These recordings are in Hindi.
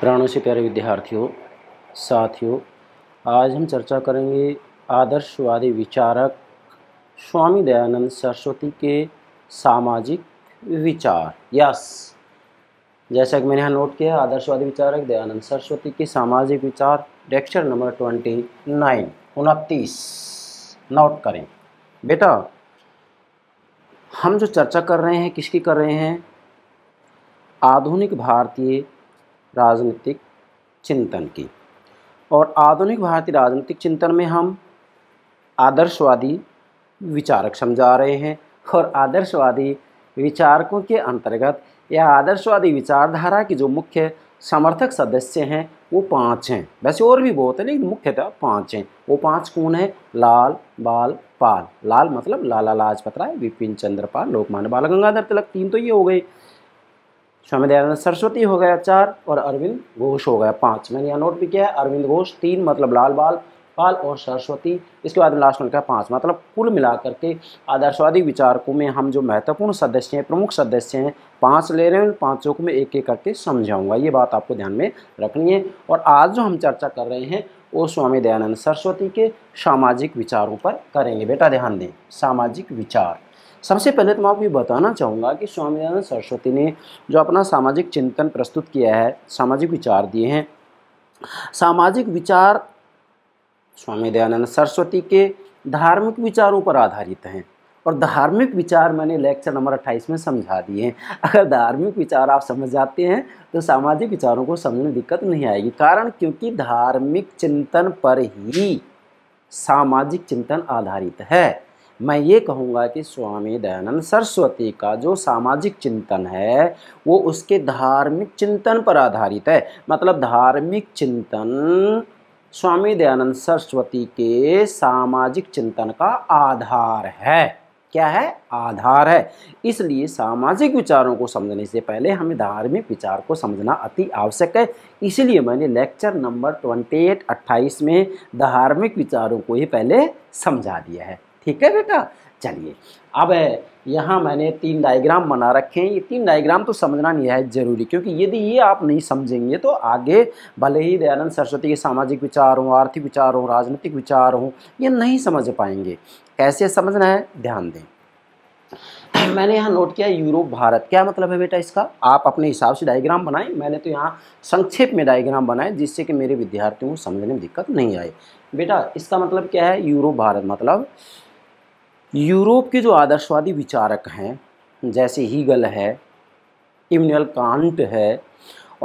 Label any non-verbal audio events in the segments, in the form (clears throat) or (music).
प्राणों से प्यारे विद्यार्थियों साथियों आज हम चर्चा करेंगे आदर्शवादी विचारक स्वामी दयानंद सरस्वती के सामाजिक विचार यस जैसा कि मैंने यहाँ नोट किया आदर्शवादी विचारक दयानंद सरस्वती के सामाजिक विचार लेक्चर नंबर ट्वेंटी नाइन उनतीस नोट करें बेटा हम जो चर्चा कर रहे हैं किसकी कर रहे हैं आधुनिक भारतीय राजनीतिक चिंतन की और आधुनिक भारतीय राजनीतिक चिंतन में हम आदर्शवादी विचारक समझा रहे हैं और आदर्शवादी विचारकों के अंतर्गत या आदर्शवादी विचारधारा के जो मुख्य समर्थक सदस्य हैं वो पांच हैं वैसे और भी बहुत हैं लेकिन मुख्यतः पांच हैं वो पांच कौन है लाल बाल पाल लाल मतलब लाला लाजपत राय विपिन चंद्र पाल लोकमान्य बाल गंगाधर तिलक तीन तो ये हो गए स्वामी दयानंद सरस्वती हो गया चार और अरविंद घोष हो गया पाँच मैंने यहाँ नोट भी किया है अरविंद घोष तीन मतलब लाल बाल पाल और सरस्वती इसके बाद में लास्ट में पाँच मतलब कुल मिलाकर के आदर्शवादी विचारकों में हम जो महत्वपूर्ण सदस्य हैं प्रमुख सदस्य हैं पाँच ले रहे हैं उन पाँचों को मैं एक एक करके समझाऊंगा ये बात आपको ध्यान में रखनी है और आज जो हम चर्चा कर रहे हैं वो स्वामी दयानंद सरस्वती के सामाजिक विचारों पर करेंगे बेटा ध्यान दें सामाजिक विचार सबसे पहले तो मैं आपको ये बताना चाहूँगा कि स्वामी दयानंद सरस्वती ने जो अपना सामाजिक चिंतन प्रस्तुत किया है सामाजिक विचार दिए हैं सामाजिक विचार स्वामी दयानंद सरस्वती के धार्मिक विचारों पर आधारित हैं और धार्मिक विचार मैंने लेक्चर नंबर 28 में समझा दिए हैं अगर धार्मिक विचार आप समझ जाते हैं तो सामाजिक विचारों को समझने में दिक्कत नहीं आएगी कारण क्योंकि धार्मिक चिंतन पर ही सामाजिक चिंतन आधारित है मैं ये कहूँगा कि स्वामी दयानंद सरस्वती का जो सामाजिक चिंतन है वो उसके धार्मिक चिंतन पर आधारित है मतलब धार्मिक चिंतन स्वामी दयानंद सरस्वती के सामाजिक चिंतन का आधार है क्या है आधार है इसलिए सामाजिक विचारों को समझने से पहले हमें धार्मिक विचार को समझना अति आवश्यक है इसलिए मैंने लेक्चर नंबर ट्वेंटी एट अट्ठाईस में धार्मिक विचारों को ही पहले समझा दिया है ठीक है बेटा चलिए अब यहाँ मैंने तीन डायग्राम बना रखे हैं ये तीन डायग्राम तो समझना नहायत जरूरी क्योंकि यदि ये आप नहीं समझेंगे तो आगे भले ही दयानंद सरस्वती के सामाजिक विचार हों आर्थिक विचार हों राजनीतिक विचार हों ये नहीं समझ पाएंगे कैसे समझना है ध्यान दें (clears throat) मैंने यहाँ नोट किया यूरोप भारत क्या मतलब है बेटा इसका आप अपने हिसाब से डायग्राम बनाएं मैंने तो यहाँ संक्षेप में डायग्राम बनाए जिससे कि मेरे विद्यार्थियों को समझने में दिक्कत नहीं आए बेटा इसका मतलब क्या है यूरोप भारत मतलब यूरोप के जो आदर्शवादी विचारक हैं जैसे हीगल है इमल कांट है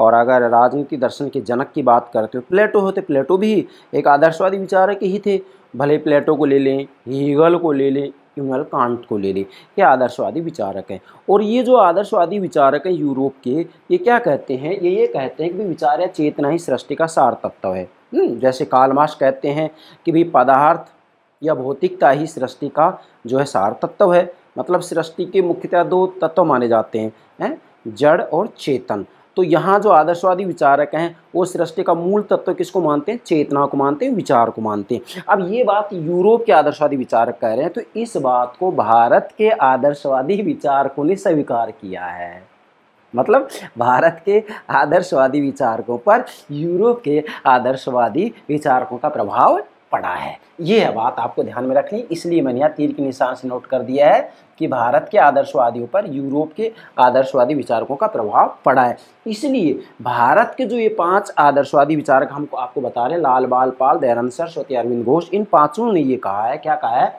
और अगर राजनीति दर्शन के जनक की बात करते हो प्लेटो होते प्लेटो भी एक आदर्शवादी विचारक ही थे भले प्लेटो को ले लें हीगल को ले लें इमल कांट को ले लें ये आदर्शवादी विचारक हैं और ये जो आदर्शवादी विचारक हैं यूरोप के ये क्या कहते हैं ये ये कहते हैं कि भाई विचार या चेतना ही सृष्टि का सार तत्व है हम्म, जैसे कालमाश कहते हैं कि भाई पदार्थ या भौतिकता ही सृष्टि का जो है सार तत्व है मतलब सृष्टि के मुख्यतः दो तत्व माने जाते हैं है? जड़ और चेतन तो यहाँ जो आदर्शवादी विचारक हैं वो सृष्टि का मूल तत्व किसको मानते हैं चेतना को मानते हैं विचार को मानते हैं अब ये बात यूरोप के आदर्शवादी विचारक कह रहे हैं तो इस बात को भारत के आदर्शवादी विचारकों ने स्वीकार किया है मतलब भारत के आदर्शवादी विचारकों पर यूरोप के आदर्शवादी विचारकों का प्रभाव पड़ा है ये है बात आपको ध्यान में रखनी इसलिए मैंने यहाँ तीर के निशान से नोट कर दिया है कि भारत के आदर्शवादियों पर यूरोप के आदर्शवादी विचारकों का प्रभाव पड़ा है इसलिए भारत के जो ये पांच आदर्शवादी विचारक हमको आपको बता रहे हैं लाल बाल पाल दयानंद सरस्वती अरविंद घोष इन पांचों ने ये कहा है क्या कहा है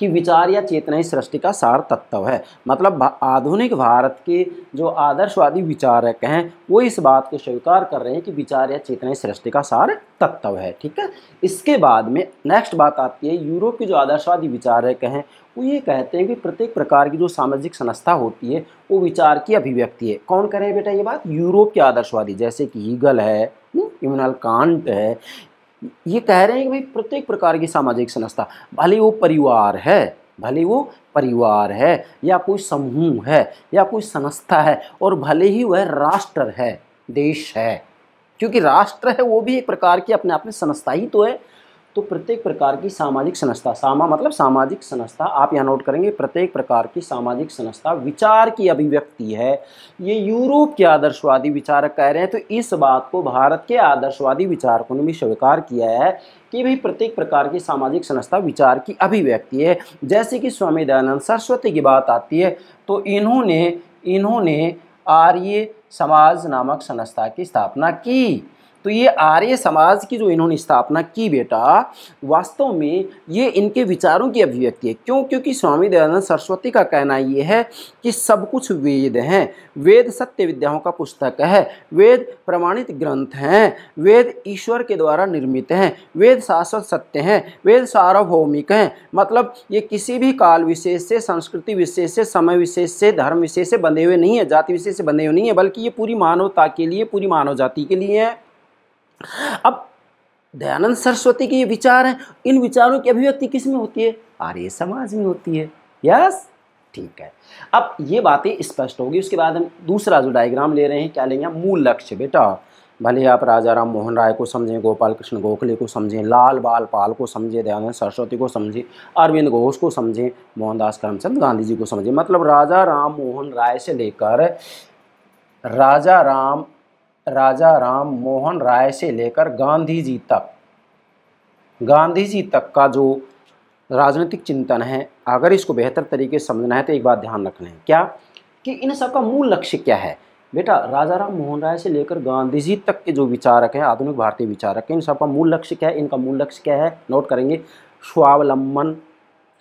कि विचार या चेतना ही सृष्टि का सार तत्व है मतलब आधुनिक भारत के जो आदर्शवादी विचारक हैं वो इस बात को स्वीकार कर रहे हैं कि विचार या चेतना ही सृष्टि का सार तत्व है ठीक है इसके बाद में नेक्स्ट बात आती है यूरोप के जो आदर्शवादी विचारक हैं वो ये कहते हैं कि प्रत्येक प्रकार की जो सामाजिक संस्था होती है वो विचार की अभिव्यक्ति है कौन करें बेटा ये बात यूरोप के आदर्शवादी जैसे कि ईगल है हम्म, इमनाल कांट है ये कह रहे हैं कि भाई प्रत्येक प्रकार की सामाजिक संस्था भले वो परिवार है भले वो परिवार है या कोई समूह है या कोई संस्था है और भले ही वह राष्ट्र है देश है क्योंकि राष्ट्र है वो भी एक प्रकार की अपने आप में संस्था ही तो है तो प्रत्येक प्रकार की सामाजिक संस्था सामा मतलब सामाजिक संस्था आप यहाँ नोट करेंगे प्रत्येक प्रकार की सामाजिक संस्था विचार की अभिव्यक्ति है ये यूरोप के आदर्शवादी विचारक कह रहे हैं तो इस बात को भारत के आदर्शवादी विचारकों ने भी स्वीकार किया है कि भाई प्रत्येक प्रकार की सामाजिक संस्था विचार की अभिव्यक्ति है जैसे कि स्वामी दयानंद सरस्वती की बात आती है तो इन्होंने इन्होंने आर्य समाज नामक संस्था की स्थापना की तो ये आर्य समाज की जो इन्होंने स्थापना की बेटा वास्तव में ये इनके विचारों की अभिव्यक्ति है क्यों क्योंकि स्वामी दयानंद सरस्वती का कहना ये है कि सब कुछ वेद हैं वेद सत्य विद्याओं का पुस्तक है वेद प्रमाणित ग्रंथ हैं वेद ईश्वर के द्वारा निर्मित हैं वेद शाश्वत सत्य हैं वेद सार्वभौमिक हैं मतलब ये किसी भी काल विशेष से संस्कृति विशेष से समय विशेष से धर्म विशेष से बंधे हुए नहीं है जाति विशेष से बंधे हुए नहीं है बल्कि ये पूरी मानवता के लिए पूरी मानव जाति के लिए है अब दयानंद सरस्वती के ये विचार हैं इन विचारों की अभिव्यक्ति किस में होती है आर्य समाज में होती है यस ठीक है अब ये बातें स्पष्ट होगी उसके बाद हम दूसरा जो डायग्राम ले रहे हैं क्या लेंगे मूल लक्ष्य बेटा भले आप राजा राम मोहन राय को समझें गोपाल कृष्ण गोखले को समझें लाल बाल पाल को समझें दयानंद सरस्वती को समझें अरविंद घोष को समझें मोहनदास करमचंद गांधी जी को समझें मतलब राजा राम मोहन राय से लेकर राजा राम राजा राम मोहन राय से लेकर गांधी जी तक गांधी जी तक का जो राजनीतिक चिंतन है अगर इसको बेहतर तरीके से समझना है तो एक बात ध्यान रखना है क्या कि इन सब का मूल लक्ष्य क्या है बेटा राजा राम मोहन राय से लेकर गांधी जी तक के जो विचारक हैं आधुनिक भारतीय विचारक हैं इन सबका मूल लक्ष्य क्या है इनका मूल लक्ष्य क्या है नोट करेंगे स्वावलंबन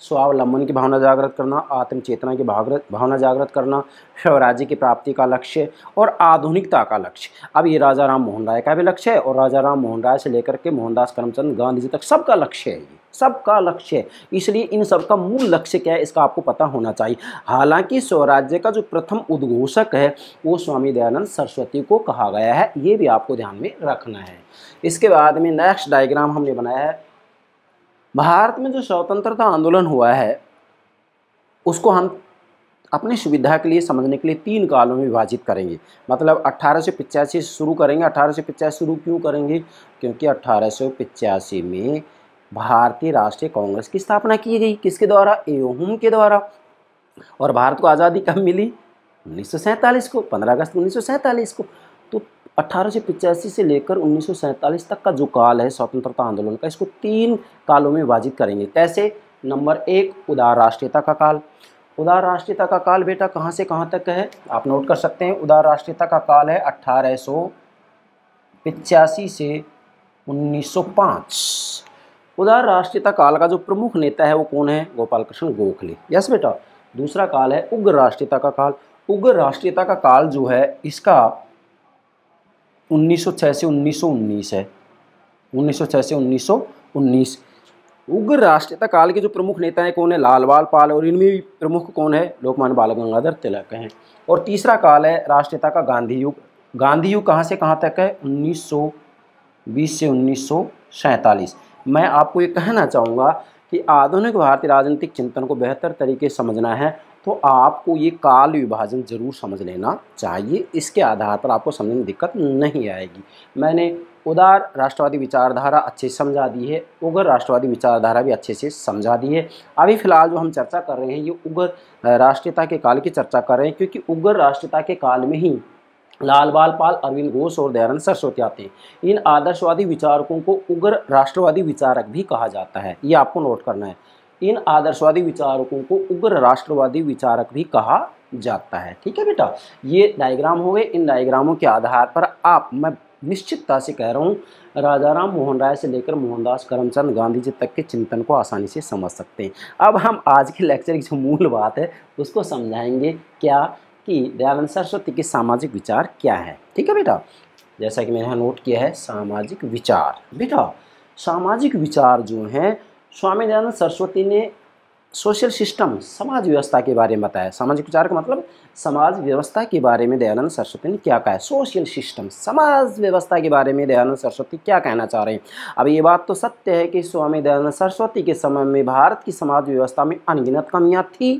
स्वावलंबन की भावना जागृत करना आत्म चेतना की भागृत भावना जागृत करना स्वराज्य की प्राप्ति का लक्ष्य और आधुनिकता का लक्ष्य अब ये राजा राम मोहन राय का भी लक्ष्य है और राजा राम मोहन राय से लेकर के मोहनदास करमचंद गांधी जी तक सबका लक्ष्य है ये सबका लक्ष्य है इसलिए इन सब का मूल लक्ष्य क्या है इसका आपको पता होना चाहिए हालांकि स्वराज्य का जो प्रथम उद्घोषक है वो स्वामी दयानंद सरस्वती को कहा गया है ये भी आपको ध्यान में रखना है इसके बाद में नेक्स्ट डायग्राम हमने बनाया है भारत में जो स्वतंत्रता आंदोलन हुआ है उसको हम अपनी सुविधा के लिए समझने के लिए तीन कालों में विभाजित करेंगे मतलब अट्ठारह से शुरू करेंगे अट्ठारह से शुरू क्यों करेंगे क्योंकि अट्ठारह में भारतीय राष्ट्रीय कांग्रेस की स्थापना की गई किसके द्वारा एओहम के द्वारा और भारत को आज़ादी कब मिली उन्नीस को 15 अगस्त उन्नीस को तो अट्ठारह से लेकर उन्नीस तक का जो काल है स्वतंत्रता आंदोलन का इसको तीन कालों में विभाजित करेंगे कैसे नंबर एक उदार राष्ट्रीयता का काल उदार राष्ट्रीयता का काल बेटा कहाँ से कहाँ तक है आप नोट कर सकते हैं उदार राष्ट्रीयता का काल है अट्ठारह से उन्नीस सौ पाँच उदार राष्ट्रीयता काल का जो प्रमुख नेता है वो कौन है गोपाल कृष्ण गोखले यस बेटा दूसरा काल है उग्र राष्ट्रीयता का काल उग्र राष्ट्रीयता का काल जो है इसका 1906 से 1919 है 1906 से 1919 उग्र राष्ट्रीयता काल के जो प्रमुख नेता हैं कौन है लाल बाल पाल और इनमें भी प्रमुख कौन है लोकमान्य बाल गंगाधर तिलक हैं और तीसरा काल है राष्ट्रीयता का गांधी युग गांधी युग कहाँ से कहाँ तक है 1920 से उन्नीस मैं आपको ये कहना चाहूँगा कि आधुनिक भारतीय राजनीतिक चिंतन को बेहतर तरीके समझना है तो आपको ये काल विभाजन ज़रूर समझ लेना चाहिए इसके आधार पर आपको समझने में दिक्कत नहीं आएगी मैंने उदार राष्ट्रवादी विचारधारा अच्छे से समझा दी है उग्र राष्ट्रवादी विचारधारा भी अच्छे से समझा दी है अभी फिलहाल जो हम चर्चा कर रहे हैं ये उग्र राष्ट्रीयता के काल की चर्चा कर रहे हैं क्योंकि उग्र राष्ट्रीयता के काल में ही लाल बाल पाल अरविंद घोष और दयानंद सरस्वती आते हैं इन आदर्शवादी विचारकों को उग्र राष्ट्रवादी विचारक भी कहा जाता है ये आपको नोट करना है इन आदर्शवादी विचारकों को उग्र राष्ट्रवादी विचारक भी कहा जाता है ठीक है बेटा ये डायग्राम हो गए इन डायग्रामों के आधार पर आप मैं निश्चितता से कह रहा हूँ राजा राम मोहन राय से लेकर मोहनदास करमचंद गांधी जी तक के चिंतन को आसानी से समझ सकते हैं अब हम आज के लेक्चर की जो मूल बात है उसको समझाएंगे क्या कि दयानंद सरस्वती के सामाजिक विचार क्या है ठीक है बेटा जैसा कि मैंने नोट किया है सामाजिक विचार बेटा सामाजिक विचार जो हैं स्वामी दयानंद सरस्वती ने सोशल सिस्टम समाज व्यवस्था के बारे में बताया सामाजिक विचार का मतलब समाज व्यवस्था के बारे में दयानंद सरस्वती ने क्या कहा है सोशल सिस्टम समाज व्यवस्था के बारे में दयानंद सरस्वती क्या कहना चाह रहे हैं अब ये बात तो सत्य है कि स्वामी दयानंद सरस्वती के समय में भारत की समाज व्यवस्था में अनगिनत कमियाँ थी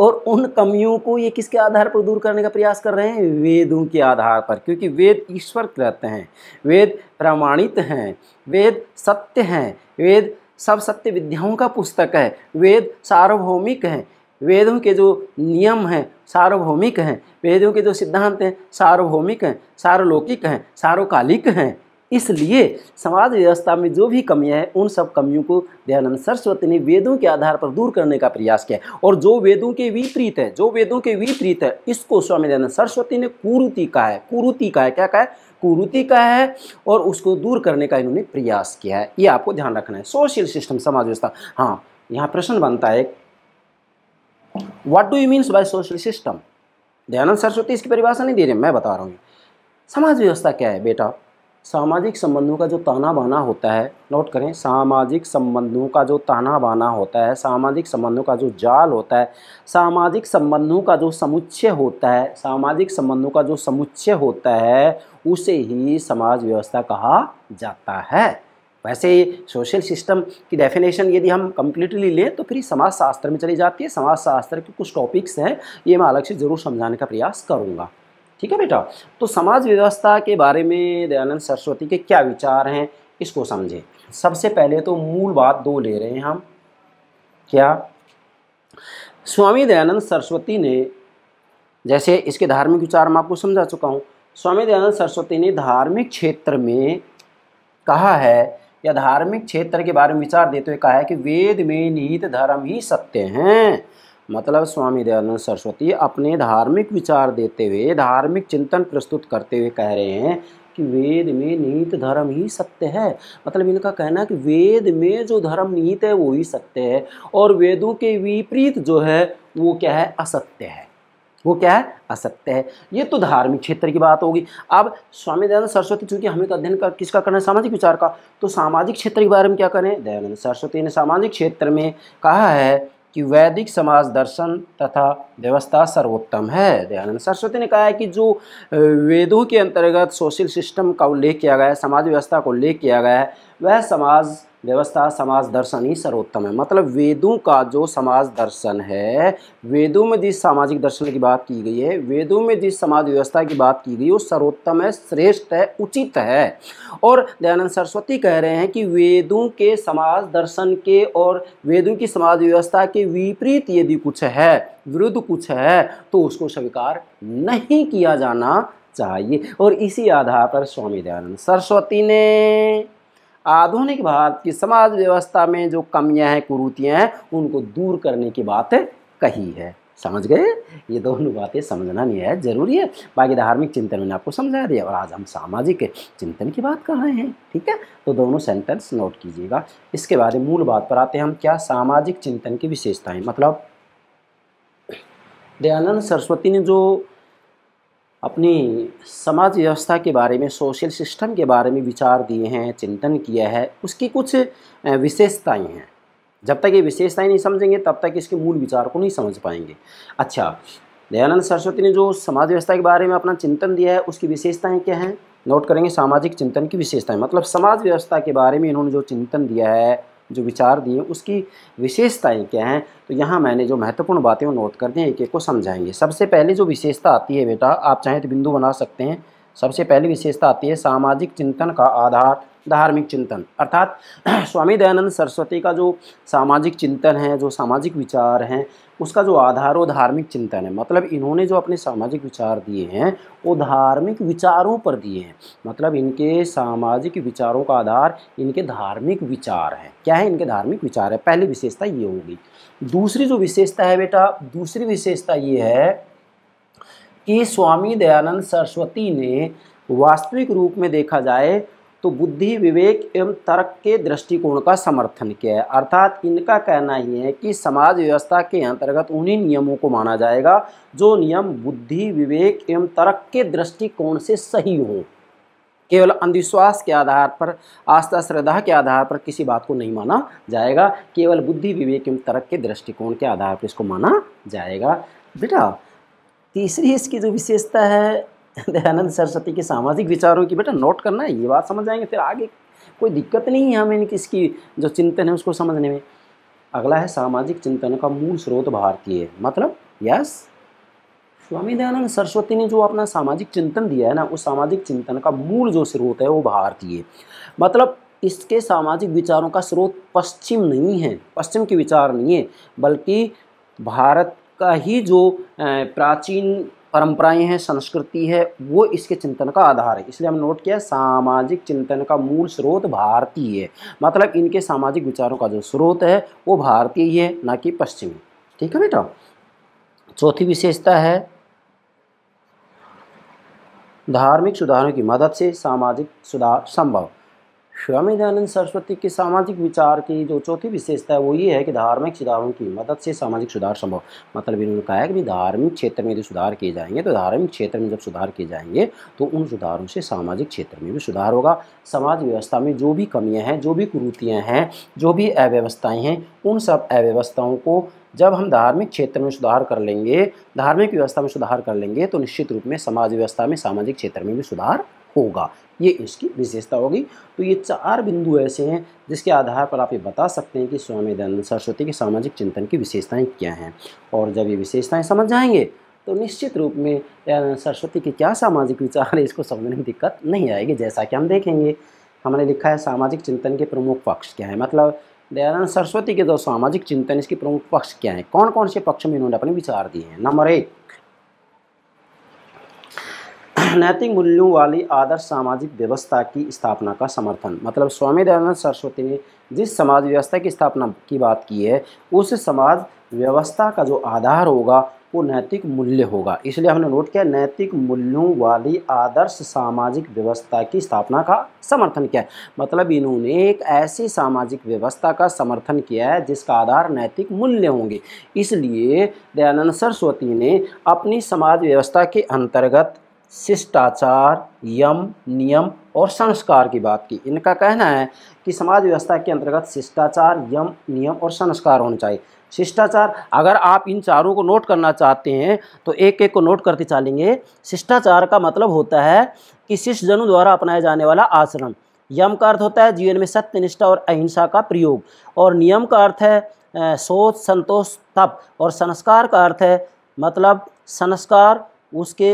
और उन कमियों को ये किसके आधार पर दूर करने का प्रयास कर रहे हैं वेदों के आधार पर क्योंकि वेद ईश्वर कहते हैं वेद प्रमाणित हैं वेद सत्य हैं वेद सब सत्य विद्याओं का पुस्तक है वेद सार्वभौमिक हैं वेदों के जो नियम हैं सार्वभौमिक हैं वेदों के जो सिद्धांत हैं सार्वभौमिक हैं सार्वलौकिक हैं सार्वकालिक हैं इसलिए समाज व्यवस्था में जो भी कमियां हैं उन सब कमियों को दयानंद सरस्वती ने वेदों के आधार पर दूर करने का प्रयास किया और जो वेदों के विपरीत है जो वेदों के विपरीत है इसको स्वामी दयानंद सरस्वती ने कुरुति कहा है कुरुति कहा है क्या कहा है कुरुति का है और उसको दूर करने का इन्होंने प्रयास किया है ये आपको ध्यान रखना है सोशल सिस्टम समाज व्यवस्था हाँ यहाँ प्रश्न बनता है what do you means by social system Dayanand Saraswati इसकी परिभाषा नहीं दे रहे मैं बता रहा हूँ समाज व्यवस्था क्या है बेटा सामाजिक संबंधों का जो ताना बाना होता है नोट करें सामाजिक संबंधों का जो ताना बाना होता है सामाजिक संबंधों का जो जाल होता है सामाजिक संबंधों का जो समुच्चय होता है सामाजिक संबंधों का जो समुच्चय होता है उसे ही समाज व्यवस्था कहा जाता है वैसे सोशल सिस्टम की डेफिनेशन यदि हम कम्प्लीटली लें तो फिर समाज शास्त्र में चली जाती है समाज शास्त्र के कुछ टॉपिक्स हैं ये मैं अलग से ज़रूर समझाने का प्रयास करूँगा ठीक है बेटा तो समाज व्यवस्था के बारे में दयानंद सरस्वती के क्या विचार हैं इसको समझे सबसे पहले तो मूल बात दो ले रहे हैं हम क्या स्वामी दयानंद सरस्वती ने जैसे इसके धार्मिक विचार मैं आपको समझा चुका हूँ स्वामी दयानंद सरस्वती ने धार्मिक क्षेत्र में कहा है या धार्मिक क्षेत्र के बारे में विचार देते हुए कहा है कि वेद में निहित धर्म ही सत्य हैं मतलब स्वामी दयानंद सरस्वती अपने धार्मिक विचार देते हुए धार्मिक चिंतन प्रस्तुत करते हुए कह रहे हैं कि वेद में नीत धर्म ही सत्य है मतलब इनका कहना है कि वेद में जो धर्म नीत है वो ही सत्य है और वेदों के विपरीत जो है वो क्या है असत्य है वो क्या है असत्य है ये तो धार्मिक क्षेत्र की बात होगी अब स्वामी दयानंद सरस्वती चूंकि हमें तो अध्ययन कर किसका करना है सामाजिक विचार का तो सामाजिक क्षेत्र के बारे में क्या करें दयानंद सरस्वती ने सामाजिक क्षेत्र में कहा है कि वैदिक समाज दर्शन तथा व्यवस्था सर्वोत्तम है दयानंद सरस्वती ने कहा है कि जो वेदों के अंतर्गत सोशल सिस्टम का उल्लेख किया गया है समाज व्यवस्था का उल्लेख किया गया है वह समाज व्यवस्था समाज दर्शन ही सर्वोत्तम है मतलब वेदों का जो समाज दर्शन है वेदों में जिस सामाजिक दर्शन की बात की गई है वेदों में जिस समाज व्यवस्था की बात की गई वो सर्वोत्तम है श्रेष्ठ है उचित है और दयानंद सरस्वती कह रहे हैं कि वेदों के समाज दर्शन के और वेदों की समाज व्यवस्था के विपरीत यदि कुछ है विरुद्ध कुछ है तो उसको स्वीकार नहीं किया जाना चाहिए और इसी आधार पर स्वामी दयानंद सरस्वती ने आधुनिक भारत की समाज व्यवस्था में जो कमियां हैं कुरूतियां हैं उनको दूर करने की बात कही है समझ गए ये दोनों बातें समझना नहीं है जरूरी है बाकी धार्मिक चिंतन मैंने आपको समझा दिया और आज हम सामाजिक चिंतन की बात कर रहे हैं ठीक है तो दोनों सेंटेंस नोट कीजिएगा इसके बाद मूल बात पर आते हैं हम क्या सामाजिक चिंतन की विशेषताएं मतलब दयानंद सरस्वती ने जो अपनी समाज व्यवस्था के बारे में सोशल सिस्टम के बारे में विचार दिए हैं चिंतन किया है उसकी कुछ विशेषताएं हैं जब तक ये विशेषताएं नहीं समझेंगे तब तक इसके मूल विचार को नहीं समझ पाएंगे अच्छा दयानंद सरस्वती ने जो समाज व्यवस्था के बारे में अपना चिंतन दिया है उसकी विशेषताएँ है क्या हैं नोट करेंगे सामाजिक चिंतन की विशेषताएँ मतलब समाज व्यवस्था के बारे में इन्होंने जो चिंतन दिया है जो विचार दिए उसकी विशेषताएं क्या हैं तो यहाँ मैंने जो महत्वपूर्ण बातें वो नोट कर हैं एक एक को समझाएंगे सबसे पहले जो विशेषता आती है बेटा आप चाहें तो बिंदु बना सकते हैं सबसे पहली विशेषता आती है सामाजिक चिंतन का आधार धार्मिक चिंतन अर्थात (clears throat) स्वामी दयानंद सरस्वती का जो सामाजिक चिंतन है जो सामाजिक विचार हैं उसका जो आधार वो धार्मिक चिंतन है मतलब इन्होंने जो अपने सामाजिक विचार दिए हैं वो धार्मिक विचारों पर दिए हैं मतलब इनके सामाजिक विचारों का आधार इनके धार्मिक विचार हैं क्या है इनके धार्मिक विचार है पहली विशेषता ये होगी दूसरी जो विशेषता है बेटा दूसरी विशेषता ये है कि स्वामी दयानंद सरस्वती ने वास्तविक रूप में देखा जाए तो बुद्धि विवेक एवं तर्क के दृष्टिकोण का समर्थन किया है अर्थात इनका कहना ही है कि समाज व्यवस्था के अंतर्गत उन्हीं नियमों को माना जाएगा जो नियम बुद्धि विवेक एवं तर्क के दृष्टिकोण से सही हो केवल अंधविश्वास के आधार पर आस्था श्रद्धा के आधार पर किसी बात को नहीं माना जाएगा केवल बुद्धि विवेक एवं तर्क के दृष्टिकोण के आधार पर इसको माना जाएगा बेटा तीसरी इसकी जो विशेषता है दयानंद सरस्वती के सामाजिक विचारों की बेटा नोट करना है ये बात समझ जाएंगे फिर आगे कोई दिक्कत नहीं है हमें इनकी इसकी जो चिंतन है उसको समझने में अगला है सामाजिक चिंतन का मूल स्रोत भारतीय मतलब यस स्वामी दयानंद सरस्वती ने जो अपना सामाजिक चिंतन दिया है ना उस सामाजिक चिंतन का मूल जो स्रोत है वो भारतीय मतलब इसके सामाजिक विचारों का स्रोत पश्चिम नहीं है पश्चिम के विचार नहीं है बल्कि भारत का ही जो प्राचीन परंपराएं हैं संस्कृति है वो इसके चिंतन का आधार है इसलिए हमने नोट किया सामाजिक चिंतन का मूल स्रोत भारतीय है मतलब इनके सामाजिक विचारों का जो स्रोत है वो भारतीय ही है ना कि पश्चिमी ठीक है बेटा चौथी विशेषता है धार्मिक सुधारों की मदद से सामाजिक सुधार संभव स्वामी दयानंद सरस्वती के सामाजिक विचार की जो चौथी विशेषता है वो ये है कि धार्मिक सुधारों की मदद से सामाजिक सुधार संभव मतलब इन्होंने कहा है कि धार्मिक क्षेत्र में यदि सुधार किए जाएंगे तो धार्मिक क्षेत्र में जब सुधार किए जाएंगे तो उन सुधारों से सामाजिक क्षेत्र में भी सुधार होगा समाज व्यवस्था में जो भी कमियाँ हैं जो भी कुरूतियाँ हैं जो भी अव्यवस्थाएँ हैं उन सब अव्यवस्थाओं को जब हम धार्मिक क्षेत्र में सुधार कर लेंगे धार्मिक व्यवस्था में सुधार कर लेंगे तो निश्चित रूप में समाज व्यवस्था में सामाजिक क्षेत्र में भी सुधार होगा ये इसकी विशेषता होगी तो ये चार बिंदु ऐसे हैं जिसके आधार पर आप ये बता सकते हैं कि स्वामी दयानंद सरस्वती के सामाजिक चिंतन की विशेषताएँ क्या हैं और जब ये विशेषताएँ समझ जाएंगे तो निश्चित रूप में सरस्वती के क्या सामाजिक विचार है इसको समझने में दिक्कत नहीं आएगी जैसा कि हम देखेंगे हमने लिखा है सामाजिक चिंतन के प्रमुख पक्ष क्या है मतलब दयानंद सरस्वती के जो सामाजिक चिंतन इसके प्रमुख पक्ष क्या है कौन कौन से पक्ष में इन्होंने अपने विचार दिए हैं नंबर एक नैतिक मूल्यों वाली आदर्श सामाजिक व्यवस्था की स्थापना का समर्थन मतलब स्वामी दयानंद सरस्वती ने जिस समाज व्यवस्था की स्थापना की बात की है उस समाज व्यवस्था का जो आधार होगा वो नैतिक मूल्य होगा इसलिए हमने नोट किया नैतिक मूल्यों वाली आदर्श सामाजिक व्यवस्था की स्थापना का समर्थन किया मतलब इन्होंने एक ऐसी सामाजिक व्यवस्था का समर्थन किया है जिसका आधार नैतिक मूल्य होंगे इसलिए दयानंद सरस्वती ने अपनी समाज व्यवस्था के अंतर्गत शिष्टाचार यम नियम और संस्कार की बात की इनका कहना है कि समाज व्यवस्था के अंतर्गत शिष्टाचार यम नियम और संस्कार होने चाहिए शिष्टाचार अगर आप इन चारों को नोट करना चाहते हैं तो एक एक को नोट करते चलेंगे शिष्टाचार का मतलब होता है कि शिष्ट जनों द्वारा अपनाया जाने वाला आचरण यम का अर्थ होता है जीवन में सत्य निष्ठा और अहिंसा का प्रयोग और नियम का अर्थ है सोच संतोष तप और संस्कार का अर्थ है मतलब संस्कार उसके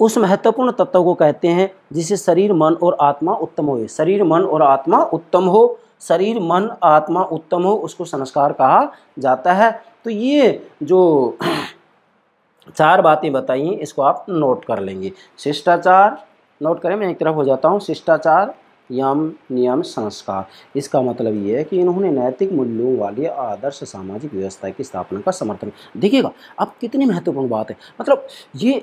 उस महत्वपूर्ण तत्व को कहते हैं जिसे शरीर मन और आत्मा उत्तम हो शरीर मन और आत्मा उत्तम हो शरीर मन आत्मा उत्तम हो उसको संस्कार कहा जाता है तो ये जो (clears throat) चार बातें बताई इसको आप नोट कर लेंगे शिष्टाचार नोट करें मैं एक तरफ हो जाता हूँ शिष्टाचार यम नियम संस्कार इसका मतलब ये है कि इन्होंने नैतिक मूल्यों वाली आदर्श सामाजिक व्यवस्था की स्थापना का समर्थन देखिएगा अब कितनी महत्वपूर्ण बात है मतलब ये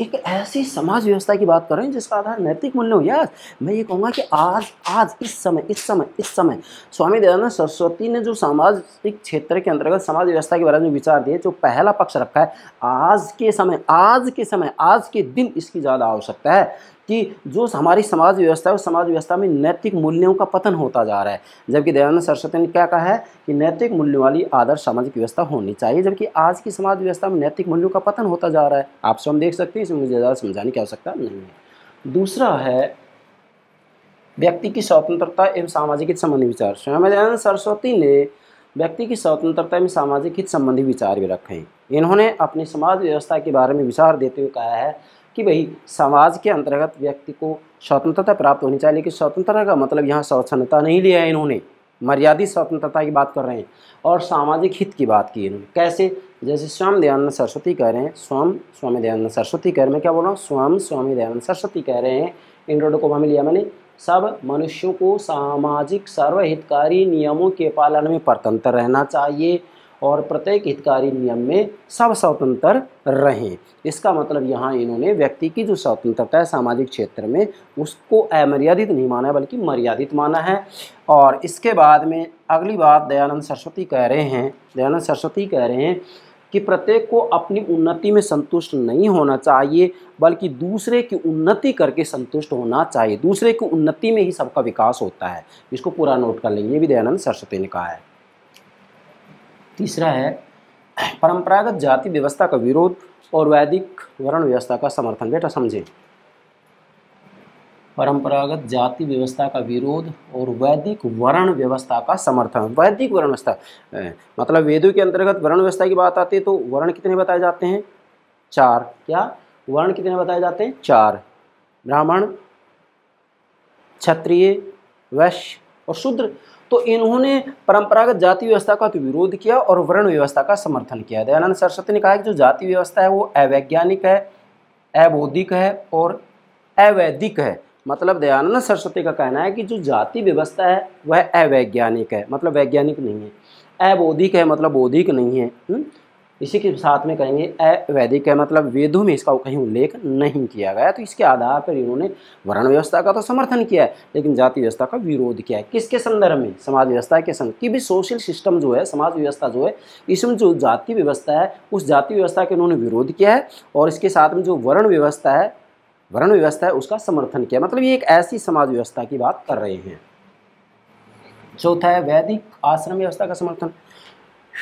एक ऐसी समाज व्यवस्था की बात कर रहे हैं जिसका आधार नैतिक मूल्य हो यार मैं ये कहूँगा कि आज आज इस समय इस समय इस समय स्वामी दयानंद सरस्वती ने जो सामाजिक क्षेत्र के अंतर्गत समाज व्यवस्था के बारे में विचार दिए जो पहला पक्ष रखा है आज के समय आज के समय आज के दिन इसकी ज़्यादा आवश्यकता है कि जो हमारी समाज व्यवस्था है उस समाज व्यवस्था में नैतिक मूल्यों का पतन होता जा रहा है जबकि दयानंद सरस्वती ने क्या कहा है कि नैतिक मूल्यों वाली आदर्श सामाजिक व्यवस्था होनी चाहिए जबकि आज की समाज व्यवस्था में नैतिक मूल्यों का पतन होता जा रहा है आप स्वयं देख सकते हैं इसमें मुझे ज़्यादा समझाने की आवश्यकता नहीं है दूसरा है व्यक्ति की स्वतंत्रता एवं सामाजिक हित संबंधी विचार स्वयं दयानंद सरस्वती ने व्यक्ति की स्वतंत्रता में सामाजिक हित संबंधी विचार भी रखे हैं इन्होंने अपनी समाज व्यवस्था के बारे में विचार देते हुए कहा है कि भाई समाज के अंतर्गत व्यक्ति को स्वतंत्रता प्राप्त होनी चाहिए लेकिन स्वतंत्रता का मतलब यहाँ स्वच्छता नहीं लिया है इन्होंने मर्यादित स्वतंत्रता की बात कर रहे हैं और सामाजिक हित की बात की इन्होंने कैसे जैसे स्वयं दयानंद सरस्वती कह रहे हैं स्वयं स्वामी दयानंद सरस्वती कह रहे हैं मैं क्या बोल रहा हूँ स्वयं स्वामी दयानंद सरस्वती कह रहे हैं इंड्रोडो को हमें लिया मैंने सब मनुष्यों को सामाजिक सर्वहितकारी नियमों के पालन में परतंत्र रहना चाहिए और प्रत्येक हितकारी नियम में सब स्वतंत्र रहें इसका मतलब यहाँ इन्होंने व्यक्ति की जो स्वतंत्रता है सामाजिक क्षेत्र में उसको अमर्यादित नहीं माना है बल्कि मर्यादित माना है और इसके बाद में अगली बात दयानंद सरस्वती कह रहे हैं दयानंद सरस्वती कह रहे हैं कि प्रत्येक को अपनी उन्नति में संतुष्ट नहीं होना चाहिए बल्कि दूसरे की उन्नति करके संतुष्ट होना चाहिए दूसरे की उन्नति में ही सबका विकास होता है इसको पूरा नोट कर लेंगे ये भी दयानंद सरस्वती ने कहा है तीसरा है परंपरागत जाति व्यवस्था का विरोध और वैदिक वर्ण व्यवस्था का समर्थन बेटा समझें परंपरागत जाति व्यवस्था का विरोध और वैदिक वर्ण व्यवस्था का समर्थन वैदिक वर्ण व्यवस्था मतलब वेदों के अंतर्गत वर्ण व्यवस्था की बात आती है तो वर्ण कितने बताए जाते हैं चार क्या वर्ण कितने बताए जाते हैं चार ब्राह्मण क्षत्रिय वैश्य और शूद्र तो इन्होंने परंपरागत जाति व्यवस्था का तो विरोध किया और वर्ण व्यवस्था का समर्थन किया दयानंद सरस्वती ने कहा कि जो जाति व्यवस्था है वो अवैज्ञानिक है अबौद्धिक है और अवैधिक है मतलब दयानंद सरस्वती का कहना है कि जो जाति व्यवस्था है वह अवैज्ञानिक है मतलब वैज्ञानिक नहीं है अबौधिक है मतलब बौद्धिक नहीं है हुँ? हम्म? इसी के साथ में कहेंगे अवैदिक है मतलब वेदों में इसका कहीं उल्लेख नहीं किया गया तो इसके आधार पर इन्होंने वर्ण व्यवस्था का तो समर्थन किया है लेकिन जाति व्यवस्था का विरोध किया है किसके संदर्भ में समाज व्यवस्था के संदर्भ की भी सोशल सिस्टम जो है समाज व्यवस्था जो है इसमें जो जाति व्यवस्था है उस जाति व्यवस्था का इन्होंने विरोध किया है और इसके साथ में जो वर्ण व्यवस्था है वर्ण व्यवस्था है उसका समर्थन किया मतलब ये एक ऐसी समाज व्यवस्था की बात कर रहे हैं चौथा है वैदिक आश्रम व्यवस्था का समर्थन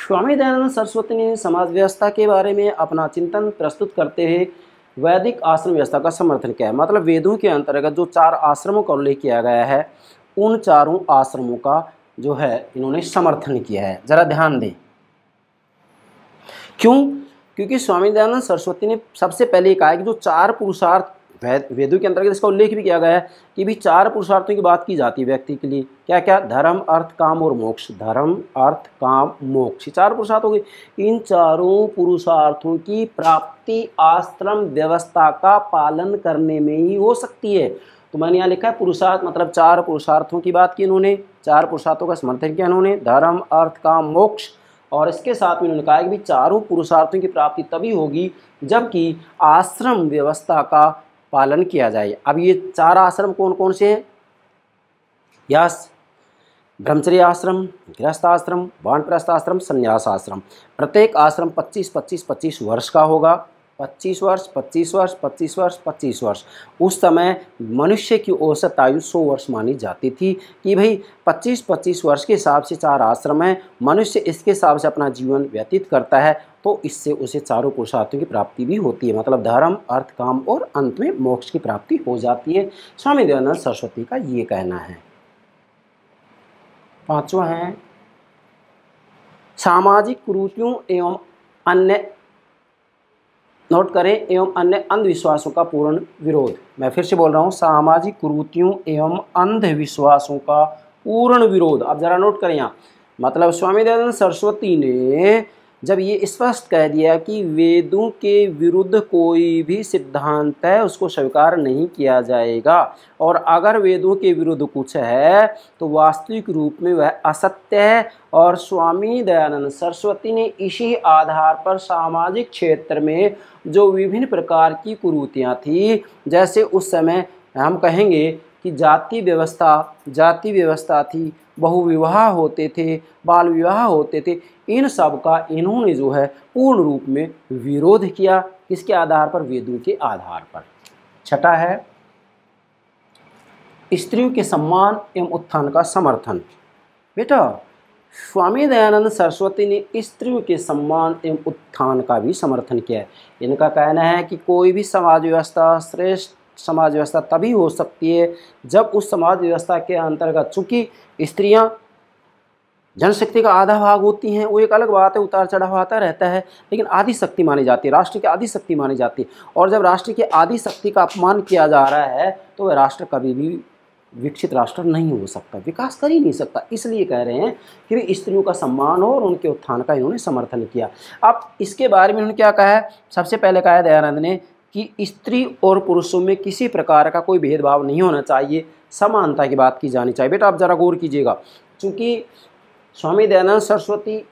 स्वामी दयानंद सरस्वती ने समाज व्यवस्था के बारे में अपना चिंतन प्रस्तुत करते हुए वैदिक आश्रम व्यवस्था का समर्थन किया है मतलब वेदों के अंतर्गत जो चार आश्रमों का उल्लेख किया गया है उन चारों आश्रमों का जो है इन्होंने समर्थन किया है ज़रा ध्यान दें क्यों क्योंकि स्वामी दयानंद सरस्वती ने सबसे पहले कहा कि जो चार पुरुषार्थ वैद वेदों के अंतर्गत इसका उल्लेख भी किया गया है कि भी चार पुरुषार्थों की बात की जाती है व्यक्ति के लिए क्या क्या धर्म अर्थ काम और मोक्ष धर्म अर्थ काम मोक्ष चार पुरुषार्थ हो गए इन चारों पुरुषार्थों की प्राप्ति आश्रम व्यवस्था का पालन करने में ही हो सकती है तो मैंने यहाँ लिखा है पुरुषार्थ मतलब चार पुरुषार्थों की बात की इन्होंने चार पुरुषार्थों का समर्थन किया इन्होंने धर्म अर्थ काम मोक्ष और इसके साथ में उन्होंने कहा कि चारों पुरुषार्थों की प्राप्ति तभी होगी जबकि आश्रम व्यवस्था का पालन किया जाए अब ये चार आश्रम कौन कौन से हैं यस ब्रह्मचर्य आश्रम गृहस्थ आश्रम वानप्रस्थ आश्रम संन्यास आश्रम प्रत्येक आश्रम 25 25 25 वर्ष का होगा 25 वर्ष 25 वर्ष 25 वर्ष 25 वर्ष उस समय मनुष्य की औसत आयु 100 वर्ष मानी जाती थी कि भाई 25 25 वर्ष के हिसाब से चार आश्रम हैं मनुष्य इसके हिसाब से अपना जीवन व्यतीत करता है तो इससे उसे चारों पुरुषार्थों की प्राप्ति भी होती है मतलब धर्म अर्थ काम और अंत में मोक्ष की प्राप्ति हो जाती है स्वामी देवानंद सरस्वती का ये कहना है पांचवा है सामाजिक कुरूतियों एवं अन्य नोट करें एवं अन्य अंधविश्वासों का पूर्ण विरोध मैं फिर से बोल रहा हूँ सामाजिक कुरूतियों एवं अंधविश्वासों का पूर्ण विरोध आप जरा नोट करें यहाँ मतलब स्वामी दयानंद सरस्वती ने जब ये स्पष्ट कह दिया कि वेदों के विरुद्ध कोई भी सिद्धांत है उसको स्वीकार नहीं किया जाएगा और अगर वेदों के विरुद्ध कुछ है तो वास्तविक रूप में वह असत्य है और स्वामी दयानंद सरस्वती ने इसी आधार पर सामाजिक क्षेत्र में जो विभिन्न प्रकार की कुरूतियाँ थी जैसे उस समय हम कहेंगे कि जाति व्यवस्था जाति व्यवस्था थी बहुविवाह होते थे बाल विवाह होते थे इन सब का इन्होंने जो है पूर्ण रूप में विरोध किया किसके आधार पर वेदों के आधार पर छठा है स्त्रियों के सम्मान एवं उत्थान का समर्थन बेटा स्वामी दयानंद सरस्वती ने स्त्रियों के सम्मान एवं उत्थान का भी समर्थन किया है इनका कहना है कि कोई भी समाज व्यवस्था श्रेष्ठ समाज व्यवस्था तभी हो सकती है जब उस समाज व्यवस्था के अंतर्गत चूँकि स्त्रियाँ जनशक्ति का आधा भाग होती हैं वो एक अलग बात है उतार चढ़ाव आता रहता है लेकिन आधी शक्ति मानी जाती है राष्ट्र की आधी शक्ति मानी जाती है और जब राष्ट्र की आधी शक्ति का अपमान किया जा रहा है तो वह राष्ट्र कभी भी विकसित राष्ट्र नहीं हो सकता विकास कर ही नहीं सकता इसलिए कह रहे हैं कि स्त्रियों का सम्मान हो और उनके उत्थान का इन्होंने समर्थन किया अब इसके बारे में उन्होंने क्या कहा है सबसे पहले कहा है दयानंद ने कि स्त्री और पुरुषों में किसी प्रकार का कोई भेदभाव नहीं होना चाहिए समानता की बात की जानी चाहिए बेटा आप ज़रा गौर कीजिएगा चूँकि स्वामी दयानंद सरस्वती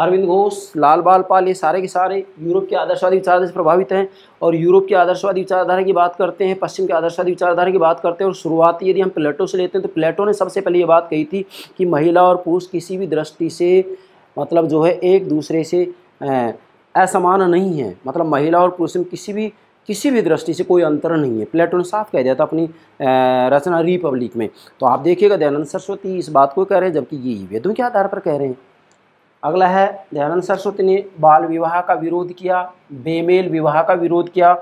अरविंद घोष लाल बाल पाल ये सारे के सारे यूरोप के आदर्शवादी विचारधारा से प्रभावित हैं और यूरोप के आदर्शवादी विचारधारा की बात करते हैं पश्चिम के आदर्शवादी विचारधारा की बात करते हैं और शुरुआती यदि हम प्लेटो से लेते हैं तो प्लेटो ने सबसे पहले ये बात कही थी कि महिला और पुरुष किसी भी दृष्टि से मतलब जो है एक दूसरे से असमान नहीं है मतलब महिला और पुरुष में किसी भी किसी भी दृष्टि से कोई अंतर नहीं है प्लेटो ने साफ कह दिया था अपनी रचना रिपब्लिक में तो आप देखिएगा दयानंद सरस्वती इस बात को कह रहे हैं जबकि ये वेदों के आधार पर कह रहे हैं अगला है दयानंद सरस्वती ने बाल विवाह का विरोध किया बेमेल विवाह का विरोध किया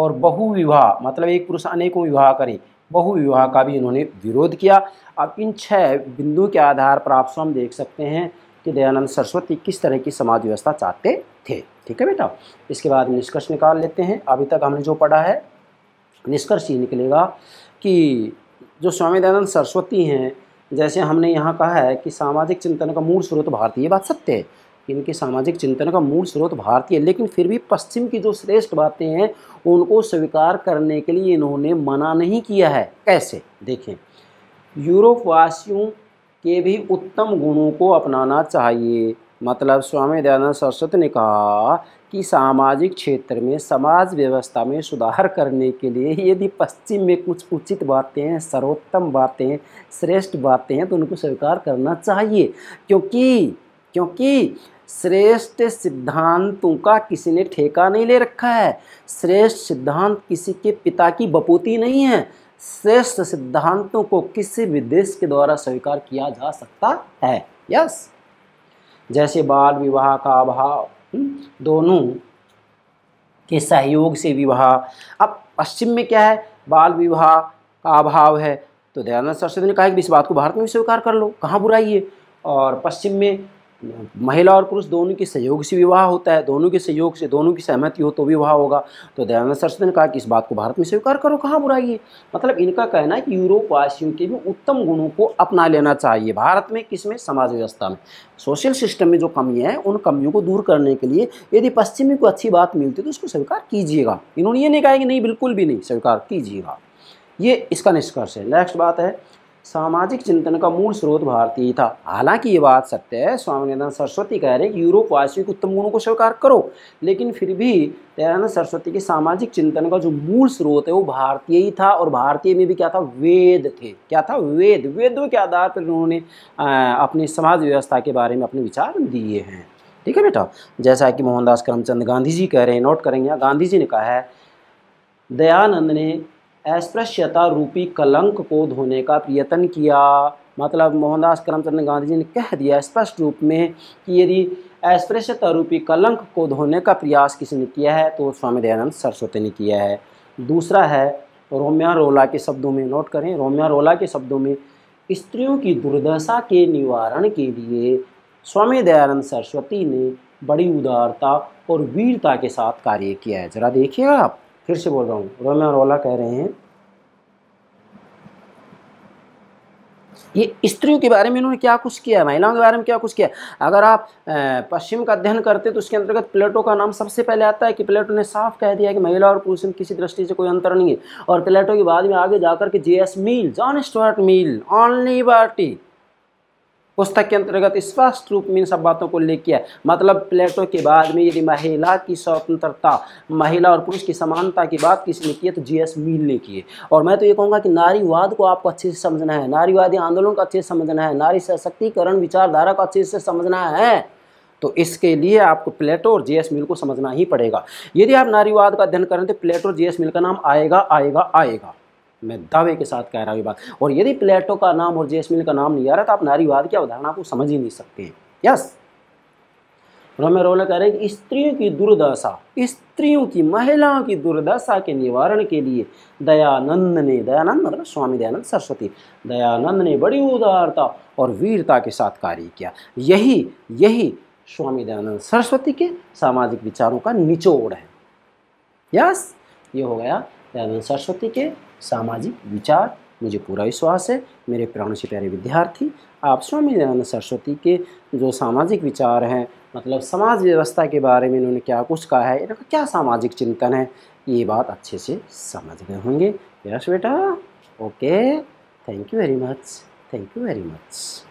और बहुविवाह मतलब एक पुरुष अनेकों विवाह करे बहुविवाह का भी इन्होंने विरोध किया अब इन छह बिंदुओं के आधार पर आप स्वयं देख सकते हैं कि दयानंद सरस्वती किस तरह की समाज व्यवस्था चाहते थे ठीक है बेटा इसके बाद निष्कर्ष निकाल लेते हैं अभी तक हमने जो पढ़ा है निष्कर्ष ये निकलेगा कि जो स्वामी दयानंद सरस्वती हैं जैसे हमने यहाँ कहा है कि सामाजिक चिंतन का मूल स्रोत भारतीय बात सत्य है इनके सामाजिक चिंतन का मूल स्रोत भारतीय है लेकिन फिर भी पश्चिम की जो श्रेष्ठ बातें हैं उनको स्वीकार करने के लिए इन्होंने मना नहीं किया है कैसे देखें यूरोपवासियों के भी उत्तम गुणों को अपनाना चाहिए मतलब स्वामी दयानंद सरस्वती ने कहा कि सामाजिक क्षेत्र में समाज व्यवस्था में सुधार करने के लिए यदि पश्चिम में कुछ उचित बातें सर्वोत्तम बातें श्रेष्ठ बातें हैं तो उनको स्वीकार करना चाहिए क्योंकि क्योंकि श्रेष्ठ सिद्धांतों का किसी ने ठेका नहीं ले रखा है श्रेष्ठ सिद्धांत किसी के पिता की बपूती नहीं है श्रेष्ठ सिद्धांतों को किसी भी देश के द्वारा स्वीकार किया जा सकता है यस जैसे बाल विवाह का अभाव हम्म, दोनों के सहयोग से विवाह अब पश्चिम में क्या है बाल विवाह का अभाव है तो दयानंद सरस्वती ने कहा कि इस बात को भारत में स्वीकार कर लो कहाँ बुराई है और पश्चिम में महिला और पुरुष दोनों के सहयोग से विवाह होता है दोनों के सहयोग से दोनों की सहमति हो तो विवाह होगा तो दयानंद सरस्वती ने कहा कि इस बात को भारत में स्वीकार करो कहाँ बुराई है मतलब इनका कहना है कि यूरोपवासियों के भी उत्तम गुणों को अपना लेना चाहिए भारत में किस में समाज व्यवस्था में सोशल सिस्टम में जो कमियाँ हैं उन कमियों को दूर करने के लिए यदि पश्चिमी को अच्छी बात मिलती है तो उसको स्वीकार कीजिएगा इन्होंने ये नहीं कहा कि नहीं बिल्कुल भी नहीं स्वीकार कीजिएगा ये इसका निष्कर्ष है नेक्स्ट बात है सामाजिक चिंतन का मूल स्रोत भारतीय था हालांकि ये बात सत्य है स्वामीनाथन सरस्वती कह रहे हैं कि यूरोप के उत्तम गुणों को स्वीकार करो लेकिन फिर भी दयानंद सरस्वती के सामाजिक चिंतन का जो मूल स्रोत है वो भारतीय ही था और भारतीय में भी क्या था वेद थे क्या था वेद वेदों के आधार पर उन्होंने अपनी समाज व्यवस्था के बारे में अपने विचार दिए हैं ठीक है बेटा जैसा कि मोहनदास करमचंद गांधी जी कह रहे हैं नोट करेंगे गांधी जी ने कहा है दयानंद ने अस्पृश्यता रूपी कलंक को धोने का प्रयत्न किया मतलब मोहनदास करमचंद गांधी जी ने कह दिया स्पष्ट रूप में कि यदि अस्पृश्यता रूपी कलंक को धोने का प्रयास किसी ने किया है तो स्वामी दयानंद सरस्वती ने किया है दूसरा है रोम्या रोला के शब्दों में नोट करें रोम्या रोला के शब्दों में स्त्रियों की दुर्दशा के निवारण के लिए स्वामी दयानंद सरस्वती ने बड़ी उदारता और वीरता के साथ कार्य किया है जरा देखिएगा आप फिर से बोल रहा हूँ रोमे और ओला कह रहे हैं ये स्त्रियों के बारे में इन्होंने क्या कुछ किया महिलाओं के बारे में क्या कुछ किया अगर आप पश्चिम का अध्ययन करते तो उसके अंतर्गत प्लेटो का नाम सबसे पहले आता है कि प्लेटो ने साफ कह दिया कि महिला और पुरुष में किसी दृष्टि से कोई अंतर नहीं है और प्लेटो के बाद में आगे जाकर के J S Mill John Stuart Mill on liberty पुस्तक के अंतर्गत स्पष्ट रूप में इन सब बातों को उल्लेख किया मतलब प्लेटो के बाद में यदि महिला की स्वतंत्रता महिला और पुरुष की समानता की बात किसी ने की है तो जी एस मील ने की है और मैं तो ये कहूँगा कि नारीवाद को आपको अच्छे से समझना है नारीवादी आंदोलन को अच्छे से समझना है नारी सशक्तिकरण विचारधारा को अच्छे से समझना है तो इसके लिए आपको प्लेटो और जीएस मिल को समझना ही पड़ेगा यदि आप नारीवाद का अध्ययन करें तो प्लेटो और जीएस मिल का नाम आएगा आएगा आएगा मैं दावे के साथ कह रहा हूँ ये बात और यदि प्लेटो का नाम और जेसमिल का नाम नहीं आ रहा तो आप नारीवाद की अवधारणा को समझ ही नहीं सकते हैं यस रोमे रोला कह रहे हैं कि स्त्रियों की दुर्दशा स्त्रियों की महिलाओं की दुर्दशा के निवारण के लिए दयानंद ने दयानंद मतलब स्वामी दयानंद सरस्वती दयानंद ने बड़ी उदारता और वीरता के साथ कार्य किया यही यही स्वामी दयानंद सरस्वती के सामाजिक विचारों का निचोड़ है यस ये हो गया दयानंद सरस्वती के सामाजिक विचार मुझे पूरा विश्वास है मेरे प्राण से प्यारे विद्यार्थी आप स्वामी दयानंद सरस्वती के जो सामाजिक विचार हैं मतलब समाज व्यवस्था के बारे में इन्होंने क्या कुछ कहा है इनका क्या सामाजिक चिंतन है ये बात अच्छे से समझ गए होंगे यश बेटा okay thank you very much thank you very much